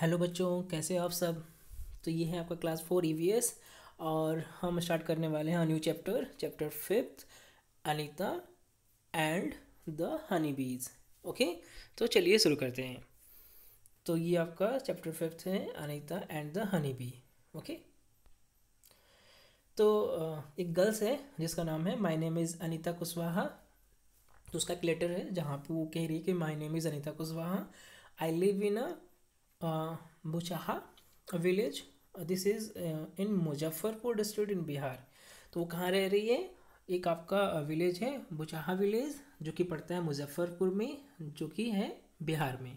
Hello बच्चों कैसे हो आप सब तो ये है आपका क्लास फोर ई e और हम स्टार्ट करने वाले हैं new chapter chapter fifth Anita and the honey bees okay तो चलिए शुरू करते हैं तो ये आपका चैप्टर फिफ्थ है Anita and the honey bee okay तो एक गर्ल्स है जिसका नाम है my name is Anita Kushwaha तो उसका एक लेटर है जहाँ पर वो कह रही है कि my name is Anita Kushwaha I live in a Buchaha village this is in Muzaffarpur district in Bihar तो वो कहाँ रह रही है एक आपका विलेज है बुचाहा विलेज जो कि पड़ता है मुजफ्फरपुर में जो कि है बिहार में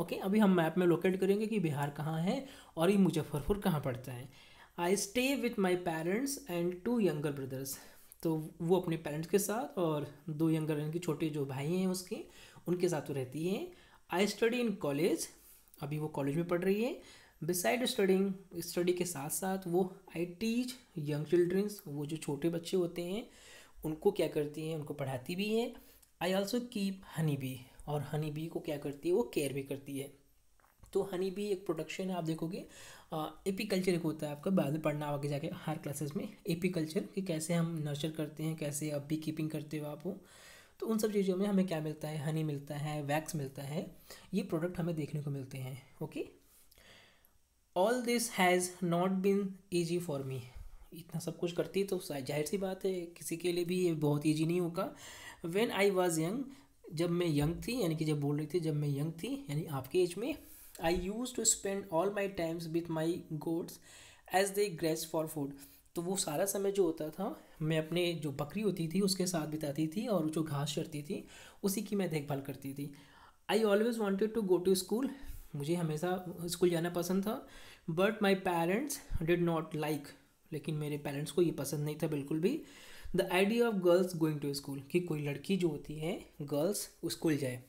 ओके अभी हम मैप में लोकेट करेंगे कि बिहार कहाँ है और ये मुजफ्फरपुर कहाँ पड़ता है I stay with my parents and two younger brothers तो वो अपने पेरेंट्स के साथ और दो यंगर इनके छोटे जो भाई हैं उसके उनके साथ वो रहती है आई स्टडी इन कॉलेज अभी वो कॉलेज में पढ़ रही है बिसाइड स्टडिंग स्टडी के साथ साथ वो आई टीच यंग चिल्ड्रंस वो जो छोटे बच्चे होते हैं उनको क्या करती हैं उनको पढ़ाती भी है I also keep honey bee और हनी बी को क्या करती है वो केयर भी करती है तो हनी बी एक प्रोडक्शन है आप देखोगे एपी कल्चर एक होता है आपका बाद में पढ़ना आगे जाके हर क्लासेस में एपी कल्चर कि कैसे हम नर्चर करते हैं कैसे आप बी कीपिंग करते हो आप वो तो उन सब चीज़ों में हमें क्या मिलता है हनी मिलता है वैक्स मिलता है ये प्रोडक्ट हमें देखने को मिलते हैं okay all this has not been easy for me इतना सब कुछ करती तो जाहिर सी बात है किसी के लिए भी ये बहुत ईजी नहीं होगा वेन आई वॉज यंग जब मैं यंग थी यानी कि जब बोल रही थी जब मैं यंग थी यानी आपके एज में I use to spend all my times with my goats as they graze for food तो वो सारा समय जो होता था मैं अपने जो बकरी होती थी उसके साथ बिताती थी और जो घास चरती थी उसी की मैं देखभाल करती थी I always wanted to go to school मुझे हमेशा स्कूल जाना पसंद था but my parents did not like लेकिन मेरे पेरेंट्स को ये पसंद नहीं था बिल्कुल भी the idea of girls going to school कि कोई लड़की जो होती है गर्ल्स स्कूल जाए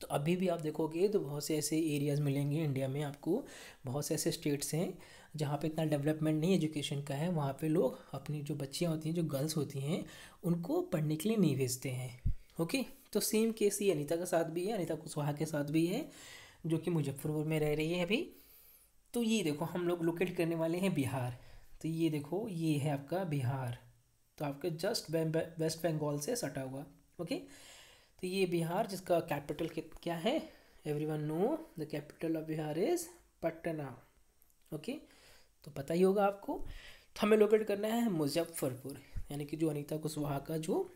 तो अभी भी आप देखोगे तो बहुत से ऐसे एरियाज़ मिलेंगे इंडिया में आपको बहुत से ऐसे स्टेट्स हैं जहाँ पे इतना डेवलपमेंट नहीं एजुकेशन का है वहाँ पे लोग अपनी जो बच्चियाँ होती हैं जो गर्ल्स होती हैं उनको पढ़ने के लिए नहीं भेजते हैं ओके तो सेम केस ये अनीता के साथ भी है अनीता कुशवाहा के साथ भी है जो कि मुजफ्फरपुर में रह रही है अभी तो ये देखो हम लोग लोकेट करने वाले हैं बिहार तो ये देखो ये है आपका बिहार तो आपके जस्ट वेस्ट बंगाल से सटा हुआ ओके तो ये बिहार जिसका कैपिटल क्या है every one know the capital of Bihar is Patna okay okay? तो पता ही होगा आपको तो हमें लोकेट करना है मुजफ्फरपुर यानी कि जो अनीता कुशवाहा का जो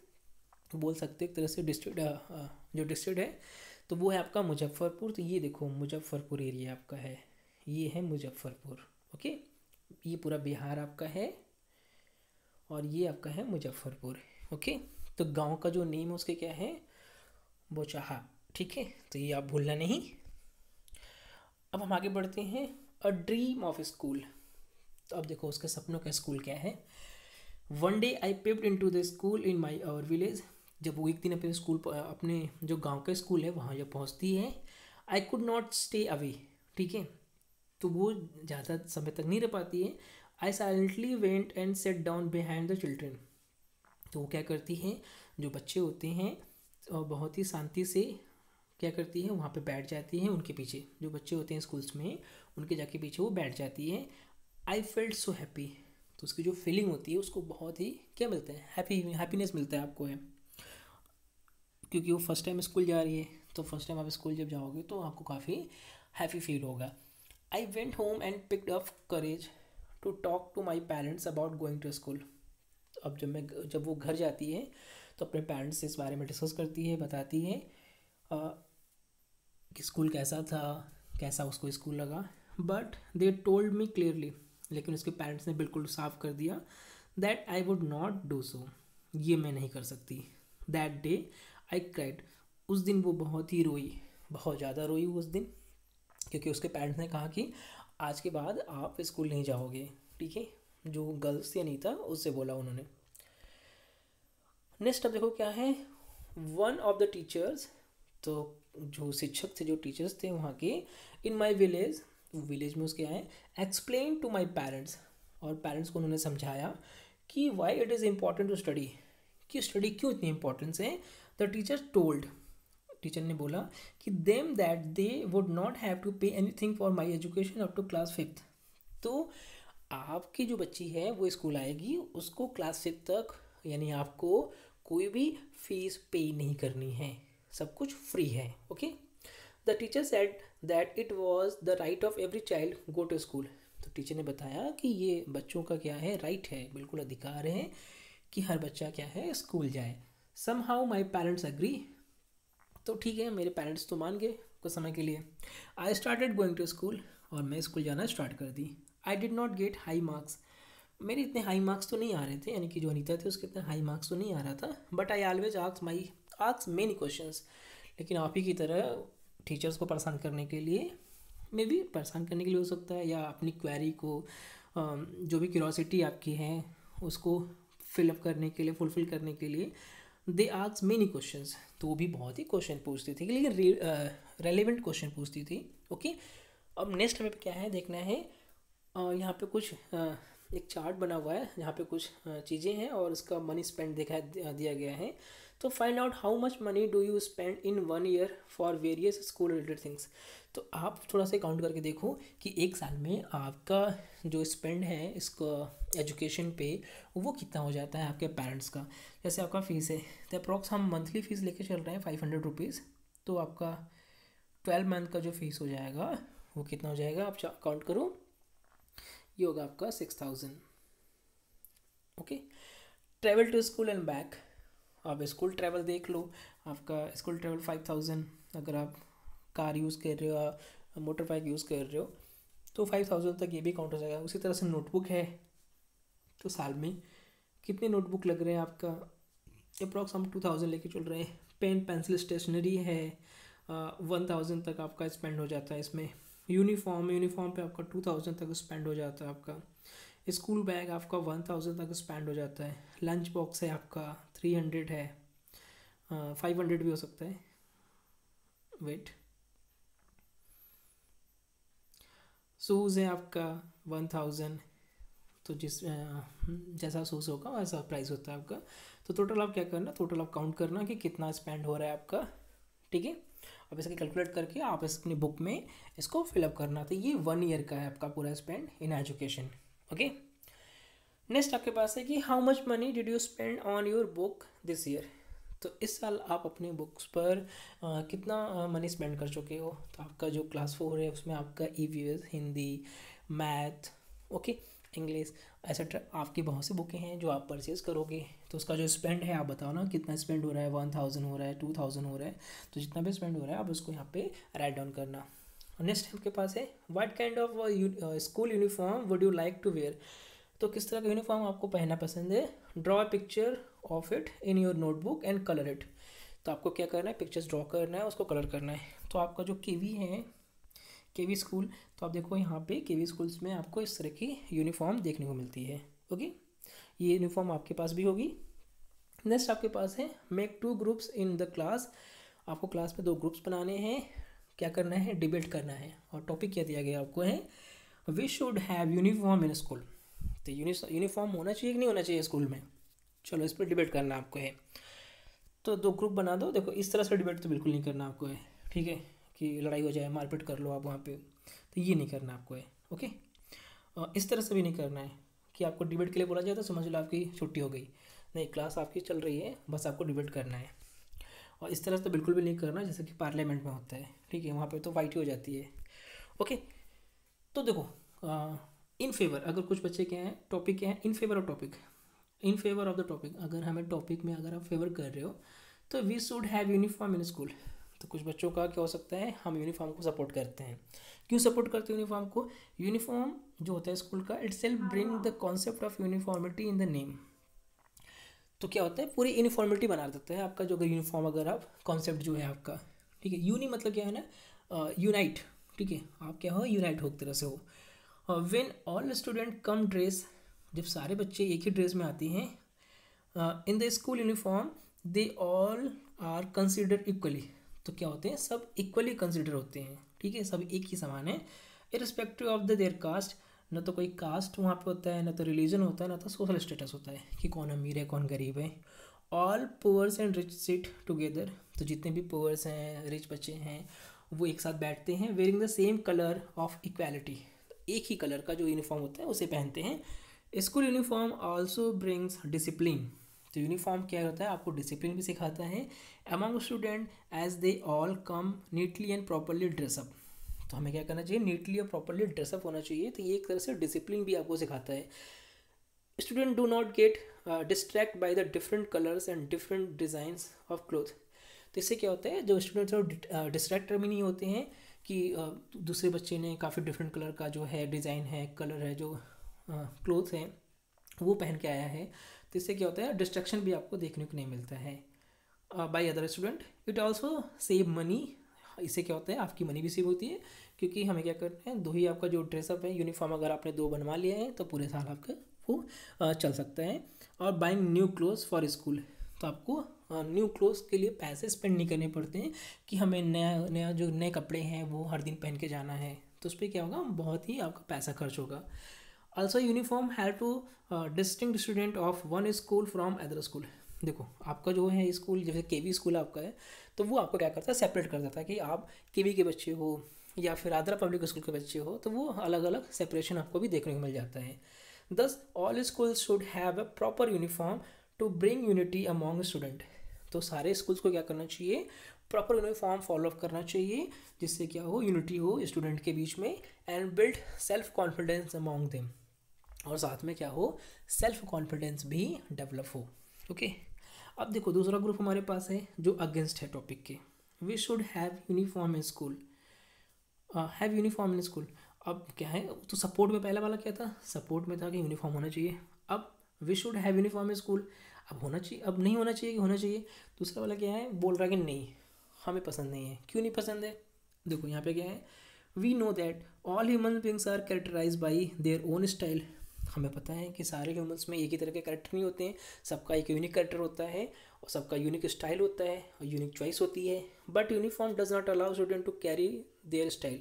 बोल सकते एक तरह से डिस्ट्रिक्ट जो डिस्ट्रिक्ट है तो वो है आपका मुजफ्फरपुर तो ये देखो मुजफ्फरपुर एरिया आपका है ये है मुजफ्फरपुर ओके ये पूरा बिहार आपका है और ये आपका है मुजफ्फरपुर ओके तो गांव का जो नेम है उसके क्या है बोचाहा ठीक है तो ये आप भूलना नहीं अब हम आगे बढ़ते हैं अ ड्रीम ऑफ स्कूल तो अब देखो उसके सपनों का स्कूल क्या है one day I peeped into the school in my our village जब वो एक दिन अपने स्कूल uh, अपने जो गांव का स्कूल है वहाँ जब पहुँचती है I could not stay away ठीक है तो वो ज़्यादा समय तक नहीं रह पाती है I silently went and sat down behind the children तो वो क्या करती है जो बच्चे होते हैं तो बहुत ही शांति से क्या करती है वहाँ पे बैठ जाती है उनके पीछे जो बच्चे होते हैं स्कूल्स में उनके जाके पीछे वो बैठ जाती है आई फील्ड सो हैप्पी तो उसकी जो फीलिंग होती है उसको बहुत ही क्या मिलता है हैप्पी हैप्पीनेस मिलता है आपको है क्योंकि वो फर्स्ट टाइम स्कूल जा रही है तो फर्स्ट टाइम आप स्कूल जब जाओगे तो आपको काफ़ी हैप्पी फील होगा I went home and picked up courage to talk to my parents about going to school अब जब मैं जब वो घर जाती है तो अपने पेरेंट्स से इस बारे में डिस्कस करती है बताती है आ, कि स्कूल कैसा था कैसा उसको स्कूल लगा but they told me clearly लेकिन उसके पेरेंट्स ने बिल्कुल साफ कर दिया that I would not do so ये मैं नहीं कर सकती दैट डे आई क्राइड उस दिन वो बहुत ही रोई बहुत ज़्यादा रोई उस दिन क्योंकि उसके पेरेंट्स ने कहा कि आज के बाद आप स्कूल नहीं जाओगे ठीक है जो गर्ल्स से नहीं था उससे बोला उन्होंने नेक्स्ट अब देखो क्या है वन ऑफ द टीचर्स तो जो शिक्षक थे जो टीचर्स थे वहाँ के इन माई विलेज विलेज में उसके आए एक्सप्लेन टू माई पेरेंट्स और पेरेंट्स को उन्होंने समझाया कि why it is important to study कि स्टडी क्यों इतनी इम्पोर्टेंस है द टीचर टोल्ड टीचर ने बोला कि them that they would not have to pay anything for my education up to class fifth तो आपकी जो बच्ची है वो स्कूल आएगी उसको क्लास फिफ्थ तक यानी आपको कोई भी फीस पे नहीं करनी है सब कुछ फ्री है okay the teacher said that it was the right of every child go to school तो टीचर ने बताया कि ये बच्चों का क्या है राइट है बिल्कुल अधिकार है कि हर बच्चा क्या है स्कूल जाए somehow my parents agree तो ठीक है मेरे पेरेंट्स तो मान गए कुछ समय के लिए I started going to school और मैं स्कूल जाना स्टार्ट कर दी I did not get high marks मेरे इतने हाई मार्क्स तो नहीं आ रहे थे यानी कि जो अनिता थे उसके इतने हाई मार्क्स तो नहीं आ रहा था बट आई ऑलवेज आक्स माई आस्क मेनी क्वेश्चन लेकिन आप ही की तरह टीचर्स को परेशान करने के लिए मे भी परेशान करने के लिए हो सकता है या अपनी क्वेरी को जो भी क्यूरोसिटी आपकी है उसको फिलअप करने के लिए फुलफिल करने के लिए दे आज मेनी क्वेश्चन तो वो भी बहुत ही क्वेश्चन पूछती थी लेकिन रेलिवेंट क्वेश्चन पूछती थी ओके अब नेक्स्ट हमें क्या है देखना है यहाँ पे कुछ एक चार्ट बना हुआ है यहाँ पे कुछ चीज़ें हैं और उसका मनी स्पेंड दिखा दिया गया है तो find out how much money do you spend in one year for various school related things तो आप थोड़ा सा काउंट करके देखो कि एक साल में आपका जो स्पेंड है इसको एजुकेशन पे वो कितना हो जाता है आपके पेरेंट्स का जैसे आपका फ़ीस है तो अप्रॉक्स हम मंथली फ़ीस लेके चल रहे हैं फाइव हंड्रेड रुपीज़ तो आपका ट्वेल्व मंथ का जो फीस हो जाएगा वो कितना हो जाएगा आप काउंट करो ये होगा आपका six thousand okay travel to school and back आप स्कूल ट्रैवल देख लो आपका स्कूल ट्रैवल फाइव थाउजेंड अगर आप कार यूज़ कर रहे हो या मोटर बाइक यूज़ कर रहे हो तो फाइव थाउजेंड तक ये भी काउंट हो जाएगा उसी तरह से नोटबुक है तो साल में कितने नोटबुक लग रहे हैं आपका अप्रॉक्स हम टू थाउजेंड लेके चल रहे हैं पेन पेंसिल स्टेशनरी है वन थाउजेंड तक आपका स्पेंड हो जाता है इसमें यूनिफॉर्म यूनिफॉर्म पे आपका टू थाउजेंड तक स्पेंड हो जाता है आपका स्कूल बैग आपका वन थाउजेंड तक स्पेंड हो जाता है लंच बॉक्स है आपका थ्री हंड्रेड है फाइव हंड्रेड भी हो सकता है वेट सूज़ है आपका वन थाउजेंड तो जिस जैसा सूज होगा वैसा प्राइस होता है आपका तो टोटल आप क्या करना टोटल आप काउंट करना कि कितना स्पेंड हो रहा है आपका ठीक है अब इसका कैलकुलेट करके आप इस अपनी बुक में इसको फिलअप करना तो ये वन ईयर का है आपका पूरा spend in education okay next आपके पास है कि how much money did you spend on your book this year तो इस साल आप अपनी बुक्स पर आ, कितना मनी स्पेंड कर चुके हो तो आपका जो क्लास फोर है उसमें आपका E V S Hindi math okay English etcetera आपकी बहुत सी बुकें हैं जो आप परचेज़ करोगे तो उसका जो स्पेंड है आप बताओ ना कितना स्पेंड हो रहा है वन थाउजेंड हो रहा है टू थाउजेंड हो रहा है तो जितना भी स्पेंड हो रहा है आप उसको यहाँ पे राइट डाउन करना नेक्स्ट आपके पास है what kind of school uniform would you like to wear तो किस तरह का यूनिफॉर्म आपको पहनना पसंद है draw a picture of it in your notebook and colour it तो आपको क्या करना है पिक्चर्स ड्रॉ करना है उसको कलर करना है तो आपका जो केवी है केवी स्कूल तो आप देखो यहाँ पे केवी स्कूल्स में आपको इस तरह की यूनिफॉर्म देखने को मिलती है ओके ये यूनिफॉर्म आपके पास भी होगी नेक्स्ट आपके पास है make two groups in the class आपको क्लास में दो ग्रुप्स बनाने हैं क्या करना है डिबेट करना है और टॉपिक क्या दिया गया आपको है we should have uniform in school तो यूनिफॉर्म होना चाहिए कि नहीं होना चाहिए स्कूल में चलो इस पर डिबेट करना आपको है तो दो ग्रुप बना दो देखो इस तरह से डिबेट तो बिल्कुल नहीं करना आपको है ठीक है कि लड़ाई हो जाए मारपीट कर लो आप वहाँ पे तो ये नहीं करना आपको है ओके और इस तरह से भी नहीं करना है कि आपको डिबेट के लिए बोला जाए तो समझ लो आपकी छुट्टी हो गई नहीं क्लास आपकी चल रही है बस आपको डिबेट करना है और इस तरह से तो बिल्कुल भी नहीं करना जैसे कि पार्लियामेंट में होता है ठीक है वहाँ पर तो वाइट ही हो जाती है ओके तो देखो इन फेवर अगर कुछ बच्चे क्या हैं टॉपिक क्या है in favour of topic in favour of the topic अगर हमें टॉपिक में अगर आप फेवर कर रहे हो तो we should have uniform in school तो कुछ बच्चों का क्या हो सकता है हम यूनिफॉर्म को सपोर्ट करते हैं क्यों सपोर्ट करते हैं यूनिफॉर्म को यूनिफॉर्म जो होता है स्कूल का itself bring the concept of uniformity in the name तो क्या होता है पूरी यूनिफॉर्मिटी बना देता है आपका जो अगर यूनिफॉर्म अगर आप कॉन्सेप्ट जो है आपका ठीक है यूनि मतलब क्या है ना यूनाइट ठीक है आप क्या हो यूनाइट हो एक तरह से हो when all student come dress जब सारे बच्चे एक ही ड्रेस में आते हैं in the school uniform they all are consider equally तो क्या होते हैं सब इक्वली कंसिडर होते हैं ठीक है सब एक ही समान है irrespective of the their caste ना तो कोई कास्ट वहाँ पे होता है ना तो रिलीजन होता है ना तो सोशल स्टेटस होता है कि कौन अमीर है कौन गरीब है all poors and rich sit together तो जितने भी पुअर्स हैं रिच बच्चे हैं वो एक साथ बैठते हैं wearing the same colour of equality एक ही कलर का जो यूनिफॉर्म होता है उसे पहनते हैं school uniform also brings discipline तो यूनिफॉर्म क्या होता है आपको डिसिप्लिन भी सिखाता है among student as they all come neatly and properly dress up तो हमें क्या करना चाहिए नीटली और प्रॉपरली ड्रेसअप होना चाहिए तो ये एक तरह से डिसिप्लिन भी आपको सिखाता है student do not get distract by the different colours and different designs of cloth तो इससे क्या होता है जो स्टूडेंट्स डिस्ट्रैक्टर uh, भी नहीं होते हैं कि दूसरे बच्चे ने काफ़ी डिफरेंट कलर का जो है डिज़ाइन है कलर है जो क्लोथ है वो पहन के आया है तो इससे क्या होता है डिस्ट्रक्शन भी आपको देखने को नहीं मिलता है by other student it also save money इससे क्या होता है आपकी मनी भी सेव होती है क्योंकि हमें क्या करना है दो ही आपका जो ड्रेसअप है यूनिफॉर्म अगर आपने दो बनवा लिया है तो पूरे साल आपका वो चल सकता है और buying new cloth for school तो आपको न्यू हाँ, क्लोथ्स के लिए पैसे स्पेंड नहीं करने पड़ते हैं कि हमें नया नया जो नए कपड़े हैं वो हर दिन पहन के जाना है तो उस पर क्या होगा बहुत ही आपका पैसा खर्च होगा also uniform have to distinguish student of one school from other school देखो आपका जो है स्कूल जैसे के वी स्कूल आपका है तो वो आपको क्या करता है सेपरेट कर देता है कि आप के वी के बच्चे हो या फिर आदरा पब्लिक स्कूल के बच्चे हो तो वो अलग अलग सेपरेशन आपको भी देखने को मिल जाता है thus all school should have a proper uniform to bring unity among student तो सारे स्कूल्स को क्या करना चाहिए प्रॉपर यूनिफॉर्म फॉलो अप करना चाहिए जिससे क्या हो यूनिटी हो स्टूडेंट के बीच में and build self confidence among them और साथ में क्या हो सेल्फ कॉन्फिडेंस भी डेवलप हो ओके okay? अब देखो दूसरा ग्रुप हमारे पास है जो अगेंस्ट है टॉपिक के we should have uniform in school have uniform in school अब क्या है तो सपोर्ट में पहला वाला क्या था सपोर्ट में था कि यूनिफॉर्म होना चाहिए अब we should have uniform in school अब होना चाहिए अब नहीं होना चाहिए कि होना चाहिए दूसरा वाला क्या है बोल रहा है कि नहीं हमें पसंद नहीं है क्यों नहीं पसंद है देखो यहाँ पे क्या है we know that all human beings are characterize by their own style हमें पता है कि सारे ह्यूमन्स में एक ही तरह के करेक्टर नहीं होते हैं सबका एक यूनिक करेक्टर होता है और सबका यूनिक स्टाइल होता है और यूनिक चॉइस होती है but uniform does not allow student to carry their style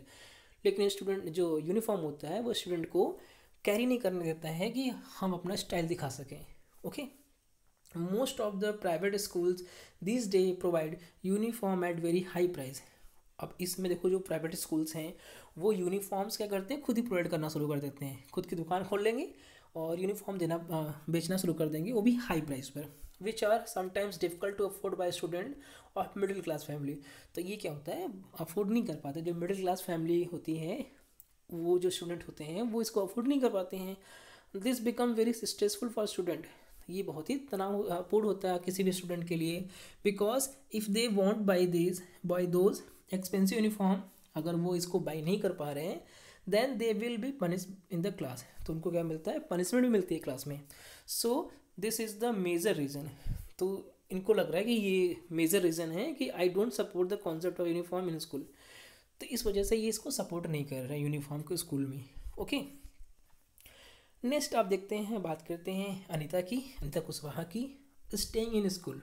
लेकिन स्टूडेंट जो यूनिफॉर्म होता है वो स्टूडेंट को कैरी नहीं करने देता है कि हम अपना स्टाइल दिखा सकें okay okay? Most of the private schools this day provide uniform at very high price अब इसमें देखो जो प्राइवेट स्कूल्स हैं वो यूनिफॉर्म्स क्या करते हैं खुद ही प्रोवाइड करना शुरू कर देते हैं खुद की दुकान खोल लेंगे और यूनिफॉर्म देना बेचना शुरू कर देंगे वो भी हाई प्राइस पर which are sometimes difficult to afford by student और मिडिल क्लास फैमिली तो ये क्या होता है अफोर्ड नहीं कर पाते जो मिडिल क्लास फैमिली होती है वो जो स्टूडेंट होते हैं वो इसको अफोर्ड नहीं कर पाते हैं this become very stressful for student ये बहुत ही तनावपूर्ण होता है किसी भी स्टूडेंट के लिए because if they want buy this buy those expensive uniform अगर वो इसको बाई नहीं कर पा रहे हैं then they will be punish in the class तो उनको क्या मिलता है पनिशमेंट भी मिलती है क्लास में so this is the major reason तो इनको लग रहा है कि ये मेजर रीज़न है कि I don't support the concept of uniform in school तो इस वजह से ये इसको सपोर्ट नहीं कर रहे हैं यूनिफॉर्म को स्कूल में ओके okay? नेक्स्ट आप देखते हैं बात करते हैं अनिता की अनिता कुशवाहा की स्टेइंग इन स्कूल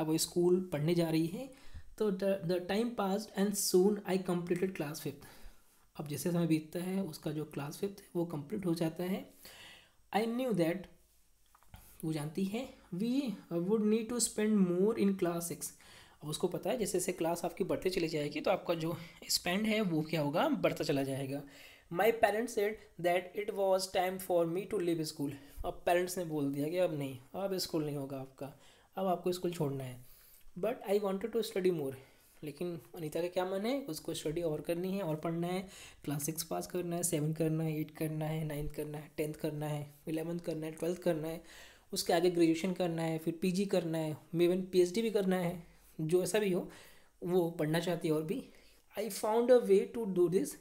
अब वो स्कूल पढ़ने जा रही है तो the time pass and soon I completed class fifth अब जैसे समय बीतता है उसका जो क्लास फिफ्थ है वो कम्प्लीट हो जाता है आई न्यू दैट वो जानती है we would need to spend more in class six अब उसको पता है जैसे जैसे क्लास आपकी बढ़ते चली जाएगी तो आपका जो स्पेंड है वो क्या होगा बढ़ता चला जाएगा my parents said that it was time for me to leave school अब पेरेंट्स ने बोल दिया कि अब नहीं अब स्कूल नहीं होगा आपका अब आपको स्कूल छोड़ना है but I wanted to study more लेकिन अनीता का क्या मन है उसको स्टडी और करनी है और पढ़ना है क्लास सिक्स पास करना है सेवन करना है एट करना है नाइन्थ करना है टेंथ करना है इलेवंथ करना है ट्वेल्थ करना है उसके आगे ग्रेजुएशन करना है फिर पीजी करना है मे वन पीएचडी भी करना है जो ऐसा भी हो वो पढ़ना चाहती है और भी I found a way to do this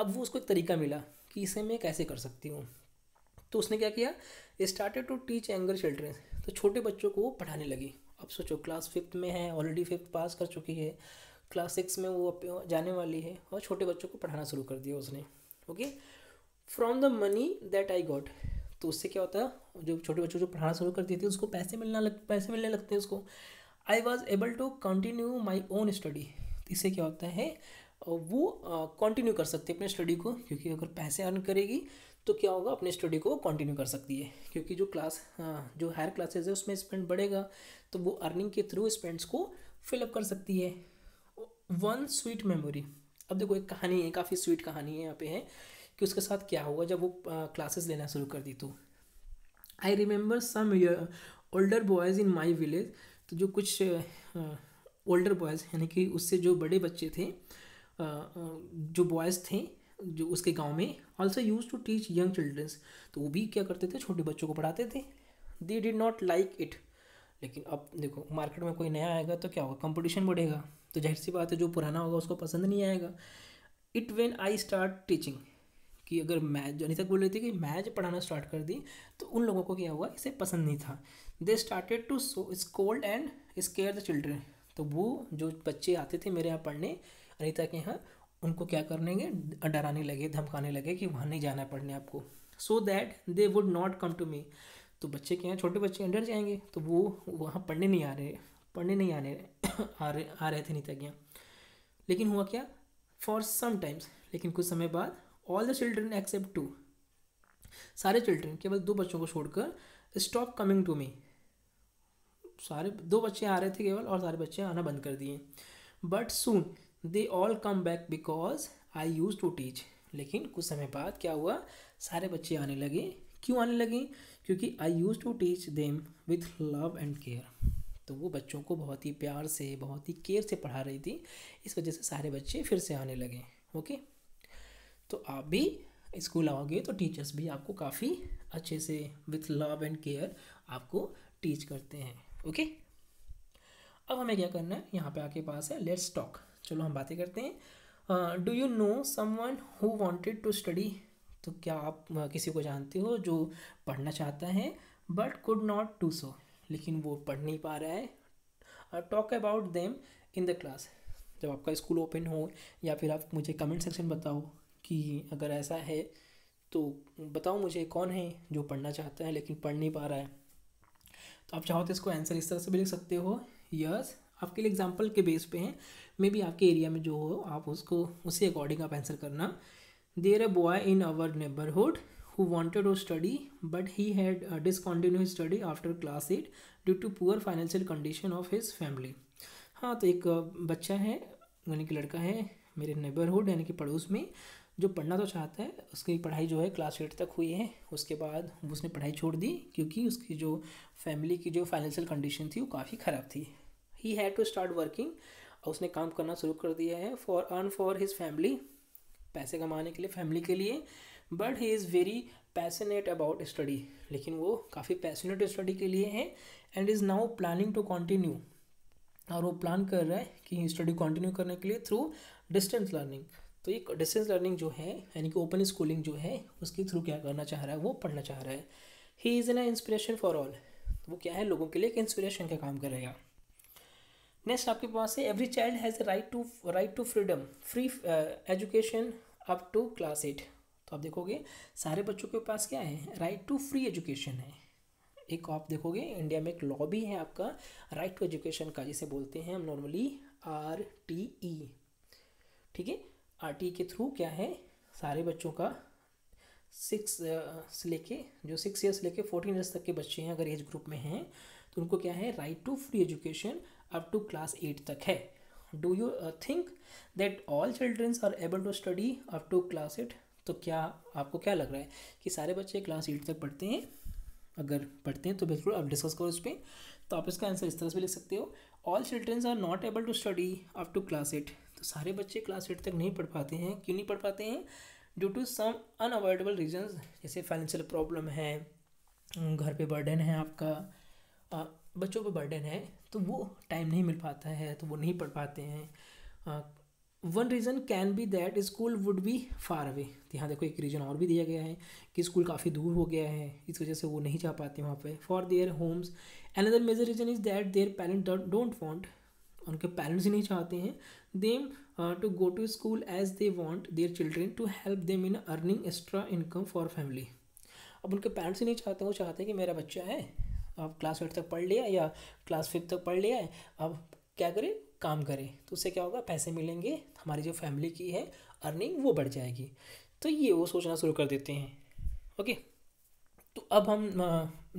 अब वो उसको एक तरीका मिला कि इसे मैं कैसे कर सकती हूँ तो उसने क्या किया started to teach younger children तो छोटे बच्चों को वो पढ़ाने लगी अब सोचो क्लास फिफ्थ में है ऑलरेडी फिफ्थ पास कर चुकी है क्लास सिक्स में वो जाने वाली है और छोटे बच्चों को पढ़ाना शुरू कर दिया उसने okay from the money that I got तो उससे क्या होता है जो छोटे बच्चों को पढ़ाना शुरू कर दी थी उसको पैसे मिलना लग पैसे मिलने लगते हैं उसको I was able to continue my own study इससे क्या होता है वो कंटिन्यू कर सकती है अपने स्टडी को क्योंकि अगर पैसे अर्न करेगी तो क्या होगा अपने स्टडी को कंटिन्यू कर सकती है क्योंकि जो क्लास जो हायर क्लासेस है उसमें स्पेंड बढ़ेगा तो वो अर्निंग के थ्रू स्पेंड्स को फिलअप कर सकती है वन स्वीट मेमोरी अब देखो एक कहानी है काफ़ी स्वीट कहानी है यहाँ पे है कि उसके साथ क्या होगा जब वो क्लासेस लेना शुरू कर दी तो I remember some older boys in my village तो जो कुछ ओल्डर बॉयज़ यानी कि उससे जो बड़े बच्चे थे जो बॉयज़ थे जो उसके गांव में also use to teach young childrens तो वो भी क्या करते थे छोटे बच्चों को पढ़ाते थे they did not like it लेकिन अब देखो मार्केट में कोई नया आएगा तो क्या होगा कंपटीशन बढ़ेगा तो जाहिर सी बात है जो पुराना होगा उसको पसंद नहीं आएगा it when I start teaching कि अगर मैथ जो अनिता बोल रही थी कि मैच पढ़ाना स्टार्ट कर दी तो उन लोगों को क्या हुआ इसे पसंद नहीं था they started to so scold and scare the children तो वो जो बच्चे आते थे मेरे यहाँ पढ़ने अनिता के यहाँ उनको क्या करनेंगे डराने लगे धमकाने लगे कि वहाँ नहीं जाना पड़ने आपको so that they would not come to me तो बच्चे के यहाँ छोटे बच्चे डर जाएंगे तो वो वहाँ पढ़ने नहीं आ रहे पढ़ने नहीं आने आ रहे आ रहे थे नीता के यहाँ लेकिन हुआ क्या फॉर सम टाइम्स लेकिन कुछ समय बाद all the children except two सारे चिल्ड्रन केवल दो बच्चों को छोड़कर स्टॉप कमिंग टू मी सारे दो बच्चे आ रहे थे केवल और सारे बच्चे आना बंद कर दिए but soon they all come back because I use to teach लेकिन कुछ समय बाद क्या हुआ सारे बच्चे आने लगे क्यों आने लगे क्योंकि I use to teach them with love and care तो वो बच्चों को बहुत ही प्यार से बहुत ही केयर से पढ़ा रही थी इस वजह से सारे बच्चे फिर से आने लगे ओके तो आप भी स्कूल आओगे तो टीचर्स भी आपको काफ़ी अच्छे से विथ लव एंड केयर आपको टीच करते हैं ओके अब हमें क्या करना है यहाँ पे आके पास है लेट्स टॉक चलो हम बातें करते हैं do you know someone who wanted to study तो क्या आप किसी को जानते हो जो पढ़ना चाहता है but could not to so लेकिन वो पढ़ नहीं पा रहा है talk about them in the class जब आपका स्कूल ओपन हो या फिर आप मुझे कमेंट सेक्शन बताओ कि अगर ऐसा है तो बताओ मुझे कौन है जो पढ़ना चाहता है लेकिन पढ़ नहीं पा रहा है तो आप चाहो तो इसको आंसर इस तरह से भी लिख सकते हो यस आपके लिए एग्जाम्पल के बेस पे हैं मे बी आपके एरिया में जो हो आप उसको उसी अकॉर्डिंग आप आंसर करना there a boy in our neighbourhood who wanted to study but he had discontinue study after class eight due to poor financial condition of his family हाँ तो एक बच्चा है यानी कि लड़का है मेरे नेबरहुड यानी कि पड़ोस में जो पढ़ना तो चाहता है उसकी पढ़ाई जो है क्लास एट तक हुई है उसके बाद उसने पढ़ाई छोड़ दी क्योंकि उसकी जो फैमिली की जो फाइनेंशियल कंडीशन थी वो काफ़ी ख़राब थी he had to start working उसने काम करना शुरू कर दिया है for earn for his family पैसे कमाने के लिए फैमिली के लिए but he is very passionate about study लेकिन वो काफ़ी पैसनेट स्टडी के लिए है and is now planning to continue और वो प्लान कर रहा है कि स्टडी कॉन्टिन्यू करने के लिए थ्रू डिस्टेंस लर्निंग तो ये डिस्टेंस लर्निंग जो है यानी कि ओपन स्कूलिंग जो है उसके थ्रू क्या करना चाह रहा है वो पढ़ना चाह रहा है he is an inspiration for all वो क्या है लोगों के लिए एक इंस्पिरेशन का काम करेगा नेक्स्ट आपके पास है every child has right to right to freedom free education up to class eight तो आप देखोगे सारे बच्चों के पास क्या है राइट टू फ्री एजुकेशन है एक आप देखोगे इंडिया में एक लॉ भी है आपका राइट टू एजुकेशन का जिसे बोलते हैं हम नॉर्मली आर टी ई ठीक है आर टी e के थ्रू क्या है सारे बच्चों का सिक्स uh, से लेके जो सिक्स ईयर्स लेके फोर्टीन ईयर्स तक के बच्चे हैं अगर एज ग्रुप में हैं तो उनको क्या है right to free education up to class eight तक है do you think that all childrens are able to study up to class eight तो क्या आपको क्या लग रहा है कि सारे बच्चे क्लास एट तक पढ़ते हैं अगर पढ़ते हैं तो बिल्कुल आप डिस्कस करो इस पर तो आप इसका आंसर इस तरह से लिख सकते हो all childrens are not able to study up to class eight तो सारे बच्चे क्लास एट तक नहीं पढ़ पाते हैं क्यों नहीं पढ़ पाते हैं due to some unavoidable reasons जैसे फाइनेंशियल प्रॉब्लम है घर पे बर्डन है आपका बच्चों पे बर्डन है तो वो टाइम नहीं मिल पाता है तो वो नहीं पढ़ पाते हैं one reason can be that school would be far away यहाँ देखो एक रीज़न और भी दिया गया है कि स्कूल काफ़ी दूर हो गया है इस वजह से वो नहीं जा पाते वहाँ पे for their homes other major reason is that their parent don't want उनके पेरेंट्स ही नहीं चाहते हैं them to go to school as they want their children to help them in earning extra income for family अब उनके parents ही नहीं चाहते वो चाहते हैं कि मेरा बच्चा है आप क्लास एट तक पढ़ लिया या क्लास फिफ्थ तक पढ़ लिया है अब क्या करें काम करें तो उससे क्या होगा पैसे मिलेंगे हमारी जो फैमिली की है अर्निंग वो बढ़ जाएगी तो ये वो सोचना शुरू कर देते हैं ओके तो अब हम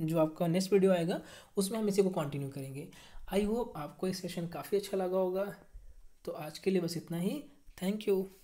जो आपका नेक्स्ट वीडियो आएगा उसमें हम इसी को कंटिन्यू करेंगे आई होप आपको ये सेशन काफ़ी अच्छा लगा होगा तो आज के लिए बस इतना ही थैंक यू